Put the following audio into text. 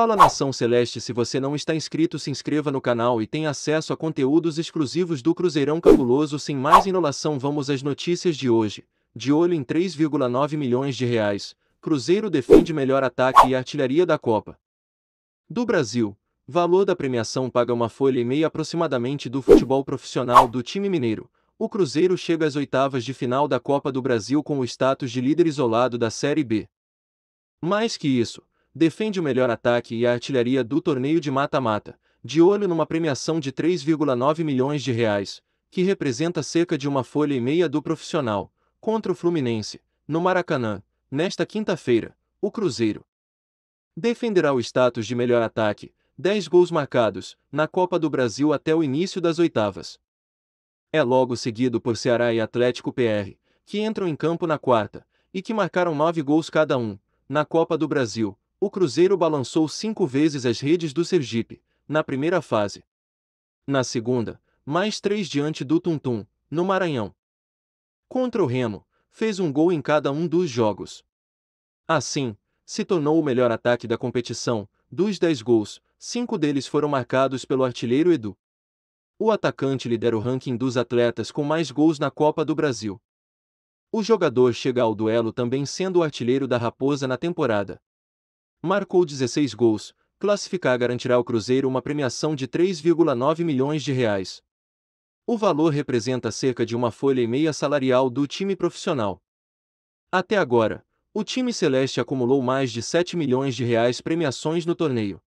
Fala Nação Celeste, se você não está inscrito, se inscreva no canal e tenha acesso a conteúdos exclusivos do Cruzeirão Cabuloso. Sem mais enrolação, vamos às notícias de hoje. De olho em 3,9 milhões de reais, Cruzeiro defende melhor ataque e artilharia da Copa. Do Brasil, valor da premiação paga uma folha e meia aproximadamente do futebol profissional do time mineiro. O Cruzeiro chega às oitavas de final da Copa do Brasil com o status de líder isolado da Série B. Mais que isso, defende o melhor ataque e a artilharia do torneio de mata-mata, de olho numa premiação de 3,9 milhões de reais, que representa cerca de uma folha e meia do profissional, contra o Fluminense, no Maracanã, nesta quinta-feira, o Cruzeiro. Defenderá o status de melhor ataque, 10 gols marcados, na Copa do Brasil até o início das oitavas. É logo seguido por Ceará e Atlético PR, que entram em campo na quarta, e que marcaram 9 gols cada um, na Copa do Brasil, o Cruzeiro balançou cinco vezes as redes do Sergipe, na primeira fase. Na segunda, mais três diante do Tuntum, no Maranhão. Contra o Remo, fez um gol em cada um dos jogos. Assim, se tornou o melhor ataque da competição, dos dez gols, cinco deles foram marcados pelo artilheiro Edu. O atacante lidera o ranking dos atletas com mais gols na Copa do Brasil. O jogador chega ao duelo também sendo o artilheiro da Raposa na temporada. Marcou 16 gols. Classificar garantirá ao Cruzeiro uma premiação de 3,9 milhões de reais. O valor representa cerca de uma folha e meia salarial do time profissional. Até agora, o time celeste acumulou mais de 7 milhões de reais premiações no torneio.